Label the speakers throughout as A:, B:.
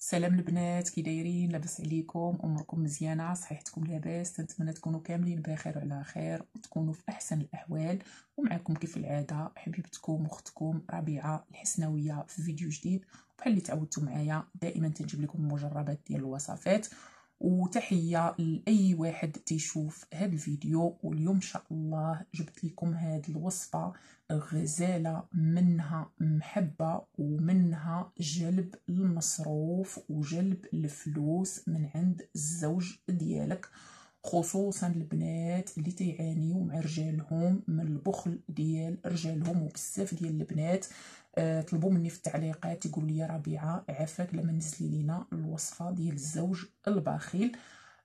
A: سلام البنات كي دايرين لاباس عليكم اموركم مزيانه صحيحتكم لاباس نتمنى تكونوا كاملين بخير وعلى خير وتكونوا في احسن الاحوال ومعكم كيف العاده حبيبتكم اختكم ربيعه الحسنويه في فيديو جديد بحال اللي تعودتوا معايا دائما تنجيب لكم مجربات ديال الوصفات وتحية لأي واحد تيشوف هذا الفيديو واليوم إن شاء الله جبت لكم هذه الوصفة غزالة منها محبة ومنها جلب المصروف وجلب الفلوس من عند الزوج ديالك خصوصا البنات اللي تيعانيو مع رجالهم من البخل ديال رجالهم وبزاف ديال البنات آه، طلبوا مني في التعليقات يقولوا لي ربيعه عافاك لما نزلي لينا الوصفه ديال الزوج البخيل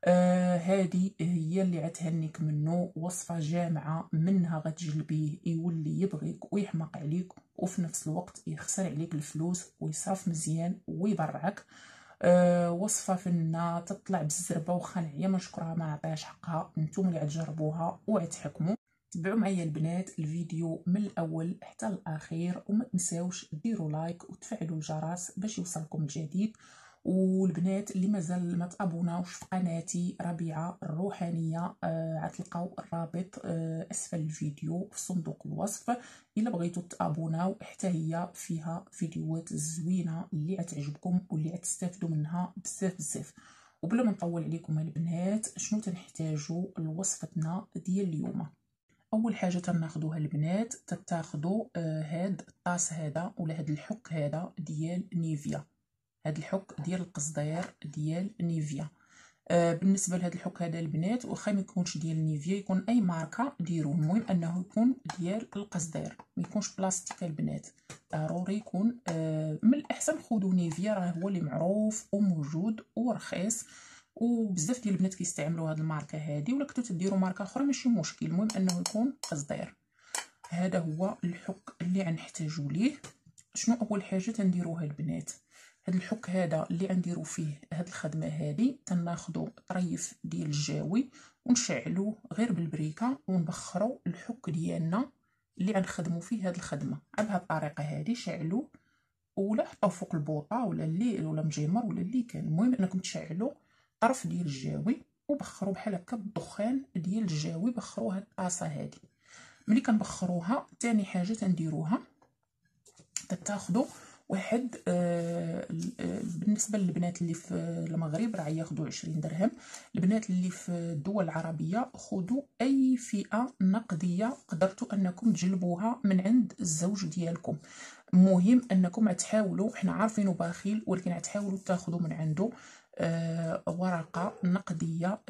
A: آه هادي هي اللي عتهنيك منه وصفة جامعة منها غتجلبيه يولي يبغيك ويحمق عليك وفي نفس الوقت يخسر عليك الفلوس ويصرف مزيان ويبرعك أه وصفه فنه تطلع بالزربه واخا نعيا ما نشكرها ما نعطيهاش حقها نتوما اللي غتجربوها وغتحكموا تبعوا معايا البنات الفيديو من الاول حتى الاخير وما تنساوش ديروا لايك وتفعلوا الجرس باش يوصلكم الجديد والبنات اللي مازال ما تابوناوش في قناتي ربيعه الروحانيه غتلقاو آه الرابط آه اسفل الفيديو في صندوق الوصف الا بغيتو تابوناو حتى هي فيها فيديوهات زوينه اللي غتعجبكم واللي غتستافدوا منها بزاف بزاف وبلا ما نطول عليكم البنات شنو تنحتاجو لوصفتنا ديال اليوم اول حاجه تناخذوها البنات تتاخذوا آه هاد الطاس هذا ولا هاد الحك هذا ديال نيفيا هاد الحك ديال القصدير ديال نيفيا آه بالنسبه لهاد الحك هذا البنات واخا ما يكونش ديال نيفيا يكون اي ماركه ديرو المهم انه يكون ديال القصدير ما يكونش بلاستيك البنات ضروري يكون آه من الاحسن خذوا نيفيا راه هو اللي معروف وموجود ورخيص وبزاف ديال البنات كيستعملوا هاد الماركه هادي ولا كنتو تديروا ماركه اخرى ماشي مشكل المهم انه يكون قصدير هذا هو الحك اللي غنحتاجوا ليه شنو اول حاجه تنديروها البنات هاد الحك هذا اللي غنديرو فيه هاد الخدمه هادي كناخدو طريف ديال الجاوي ونشعلوه غير بالبريكه ونبخرو الحك ديالنا اللي غنخدمو فيه هاد الخدمه بهاد الطريقه هادي شعلوه ولا حطو فوق البوطه ولا اللي ولا مجمر ولا اللي كان المهم انكم تشعلو طرف ديال الجاوي وبخروا بحال هكا بالدخان ديال الجاوي بخروا هاد الطاسه هادي ملي كنبخروها تاني حاجه تنديروها تتاخدو واحد آه، آه، بالنسبه للبنات اللي في المغرب راه ياخذوا 20 درهم البنات اللي في الدول العربيه خذوا اي فئه نقديه قدرتوا انكم تجلبوها من عند الزوج ديالكم مهم انكم تحاولوا حنا عارفينو بخيل ولكن تحاولوا تاخذوا من عنده آه، ورقه نقديه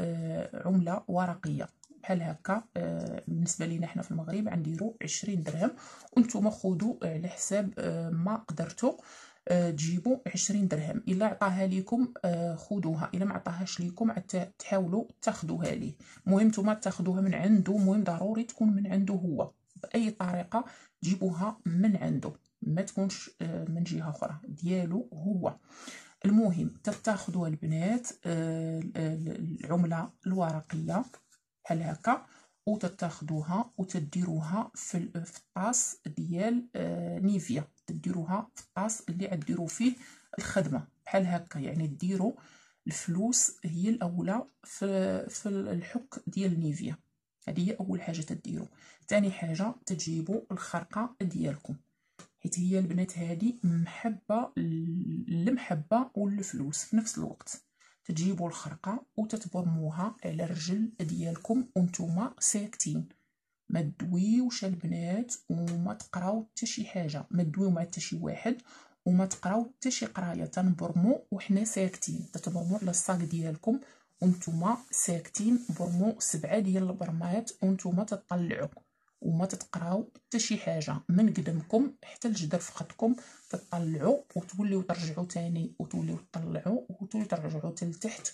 A: عمله ورقيه بحال هكا آه، بالنسبه لينا حنا في المغرب غنديروا 20 درهم وانتم خذوا آه، على حساب آه، ما قدرتوا تجيبوا 20 درهم الا عطاها لكم خذوها الا ما عطاهاش لكم عاد تحاولوا تاخذوها ليه المهم نتوما تاخذوها من عنده المهم ضروري تكون من عنده هو باي طريقه جيبوها من عنده ما تكونش من جهه اخرى ديالو هو المهم تتاخذوا البنات العمله الورقيه بحال هكا وتتاخدوها وتديروها في الطاس ديال آه، نيفيا تديروها في الطاس اللي غديروا فيه الخدمه بحال هكا يعني ديروا الفلوس هي الاولى في في الحك ديال نيفيا هذه هي اول حاجه تديروا ثاني حاجه تجيبوا الخرقه ديالكم حيت هي البنات هذه محبه المحبه والفلوس في نفس الوقت تجيبوا الخرقه وتتبرموها على الرجل ديالكم وانتوما ساكتين ما تدويوش البنات وما تقراو حتى شي حاجه ما تدويو مع حتى شي واحد وما تقراو حتى شي قرايه تنبرمو وحنا ساكتين تتبرمو على الصاك ديالكم وانتوما ساكتين برمو سبعه ديال البرمات وانتوما تطلعوا وما تتقراو حتى شي حاجه من قدمكم حتى في فخدكم تطلعوا وتوليو ترجعوا تاني وتوليو تطلعوا وتوليو ترجعوا لتحت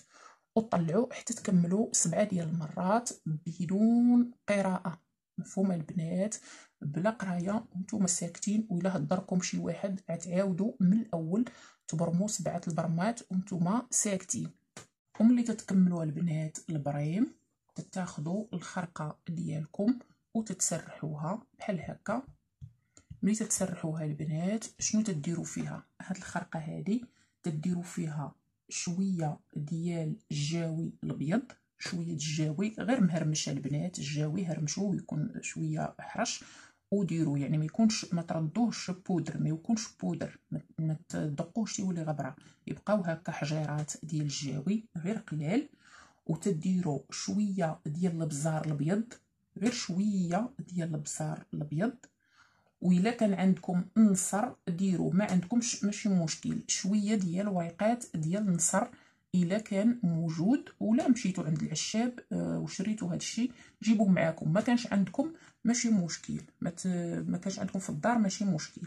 A: وتطلعوا حتى تكملوا سبعه ديال المرات بدون قراءه مفهومه البنات بلا قرايه وانتم ساكتين ولا هضركم شي واحد عتعاودوا من الاول تبرموا سبعه البرمات وانتم ساكتين وملي تتكملوا البنات البريم تتاخذوا الخرقه ديالكم وتتسرحوها بحال هكا ملي تتسرحوها البنات شنو تديروا فيها هاد الخرقه هادي تديروا فيها شويه ديال الجاوي الابيض شويه الجاوي غير مهرمشه البنات الجاوي هرمشوه ويكون شويه حرش وديروا يعني ما يكونش ما تردوهش بودر ما يكونش بودر ما تدقوهش يولي غبره يبقاو هكا حجيرات ديال الجاوي غير قلال وتديروا شويه ديال البزار الابيض غير شويه ديال البزار الابيض وإلا كان عندكم نصر ديرو ما عندكمش ماشي مشكل شويه ديال الويقات ديال النصر الا كان موجود ولا مشيتو عند العشاب آه، وشريتو هذا الشيء جيبوه معاكم ما كانش عندكم ماشي مشكل ما, ما كانش عندكم في الدار ماشي مشكل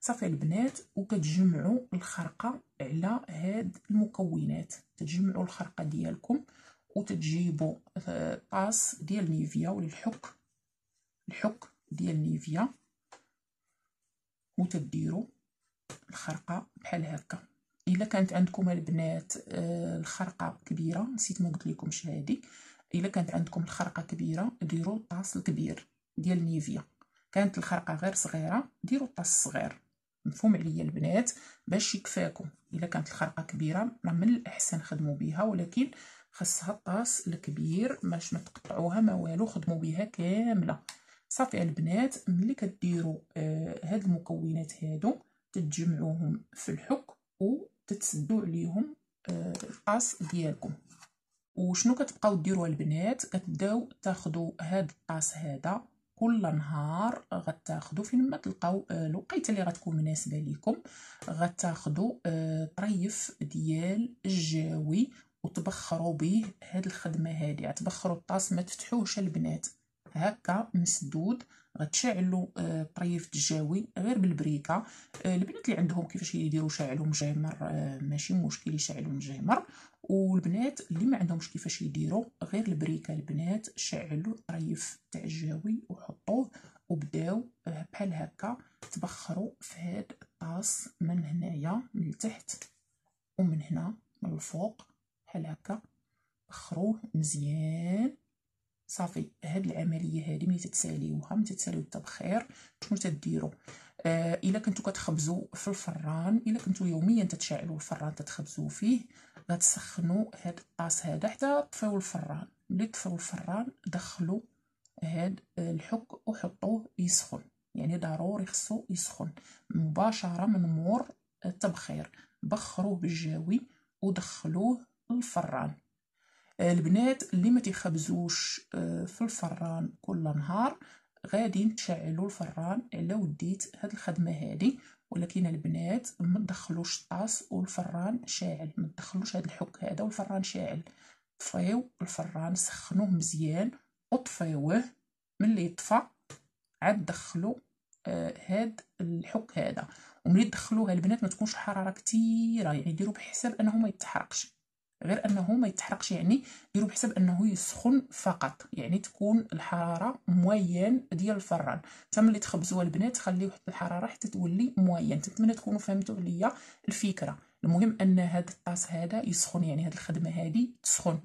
A: صافي البنات وكتجمعوا الخرقه على هاد المكونات تجمعوا الخرقه ديالكم وتجيبوا آه، طاس ديال نيفيا ولا الحك الحك ديال نيفيا وتديروا الخرقه بحال هكا الا كانت عندكم البنات آه، الخرقه كبيره نسيت ما قلت لكمش هذه الا كانت عندكم الخرقه كبيره ديروا الطاس الكبير ديال نيفيا كانت الخرقه غير صغيره ديروا الطاس الصغير مفهوم عليا البنات باش يكفاكم الا كانت الخرقه كبيره من الاحسن خدموا بها ولكن خاصها الطاس الكبير باش ما تقطعوها ما والو خدموا بها كامله صافي البنات ملي كديروا آه هاد المكونات هادو تتجمعوهم في الحك وتتسدوا عليهم آه الطاس ديالكم وشنو كتبقاو ديروا البنات كتبداو تاخذوا هاد الطاس هذا كل نهار غتاخدو فين ما تلقاو آه، الوقيته اللي غتكون مناسبه ليكم غتاخدو آه، طريف ديال الجاوي وتبخروا به هاد الخدمه هادي يعني تبخروا الطاس ما تفتحوهش البنات هكا مسدود غتشعلوا آه، طريف الجاوي غير بالبريكه آه، البنات اللي عندهم كيفاش يديروا شعلوا مجمر آه، ماشي مشكل يشعلوا مجمر والبنات اللي ما عندهمش كيفاش يديروا غير البريكه البنات شعلوا طريف تاع الجاوي وحطوه وبداو بحال هكا تبخروا في هاد الطاس من هنايا من تحت ومن هنا من الفوق بحال هكا بخروه مزيان صافي هاد العمليه هادي ملي تتساليوها ملي تتساليو التبخير شنو تديروا آه الا كنتو كتخبزوا في الفران الا كنتو يوميا تتشعلوا الفران تتخبزوا فيه غتسخنوا هاد الطاس هذا حتى طفيو الفران ملي طفيو الفران دخلوا هاد الحك وحطوه يسخن يعني ضروري خصو يسخن مباشره من مور التبخير بخروه بالجاوي ودخلوه الفران البنات اللي ما تيخبزوش آه، في الفران كل نهار غادي نشعلوا الفران على وديت هاد الخدمه هادي ولكن البنات ما تدخلوش الطاس والفران شاعل ما تدخلوش هاد الحك هذا والفران شاعل طفيو الفران سخنوه مزيان وطفيوه ملي يطفى عاد دخلوا آه هاد الحك هذا وملي تدخلوها البنات ما تكونش الحراره كثيره يعني ديروا بحساب انه ما يتحرقش غير انه ما يتحرقش يعني ديروا بحساب انه يسخن فقط يعني تكون الحراره موين ديال الفران حتى ملي تخبزوا البنات خليو حتى الحراره حتى تولي موين نتمنى تكونوا فهمتوا عليا الفكره المهم ان هذا الطاس هذا يسخن يعني هذه الخدمه هذه تسخن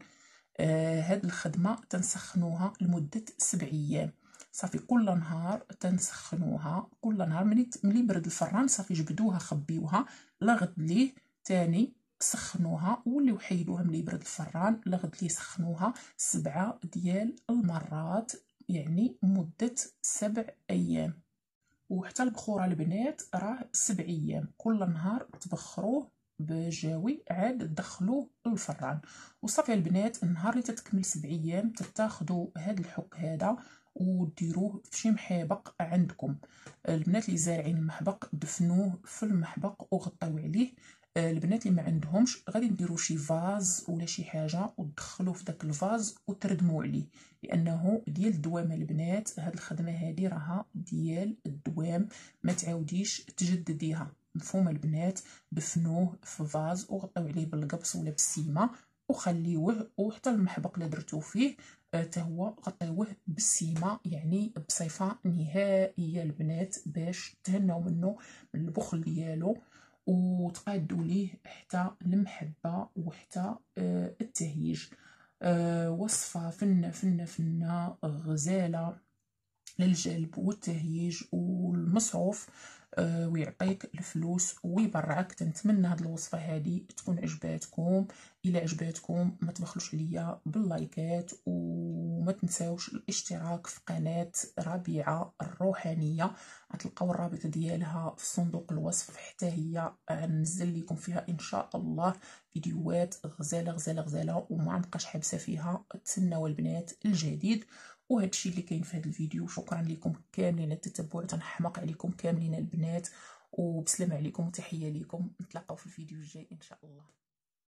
A: آه هاد الخدمه تنسخنوها لمده سبع ايام صافي كل نهار تنسخنوها كل نهار ملي ملي برد الفران صافي جبدوها خبيوها لغد ليه تاني سخنوها ولاو حيدوها ملي يبرد الفران لغد لي سخنوها سبعة ديال المرات يعني مدة سبع أيام وحتى البخورة البنات راه سبع أيام كل نهار تبخروه بجاوي عاد دخلوه للفران وصافي البنات النهار اللي تتكمل سبع أيام تتاخدو هاد الحك هذا وديروه في شي محبق عندكم البنات اللي زارعين المحبق دفنوه في المحبق وغطيو عليه آه، البنات اللي ما عندهمش غادي نديرو شي فاز ولا شي حاجه ودخلو في داك الفاز وتردمو عليه لانه ديال الدوام البنات هاد الخدمه هادي راها ديال الدوام ما تعاوديش تجدديها مفهوم البنات دفنوه في فاز وغطيو عليه بالقبص ولا بالسيمه وخليوه وحتى المحبق اللي درتو فيه حتى آه، هو غطيوه بالسيمه يعني بصفه نهائيه البنات باش تهناو منه من البخل ديالو وتقادوا ليه حتى المحبة وحتى آه، التهيج آه، وصفة فنة فنة فنة غزالة للجلب والتهيج والمصعوف آه، ويعطيك الفلوس ويبرعك تنتمنى هاد الوصفه هادي تكون عجباتكم إلى عجباتكم ما تبخلوش عليا باللايكات وما تنساوش الاشتراك في قناه ربيعه الروحانيه غتلقاو الرابط ديالها في صندوق الوصف حتى هي غنزل آه، لكم فيها ان شاء الله فيديوهات غزاله غزاله غزاله وما عمقاش حابسه فيها تسناو البنات الجديد وهذا الشيء اللي كاين في هذا الفيديو شكرا لكم كاملين التتبع تنحماق عليكم كاملين البنات وبسلام عليكم وتحيه ليكم نتلاقاو في الفيديو الجاي ان شاء الله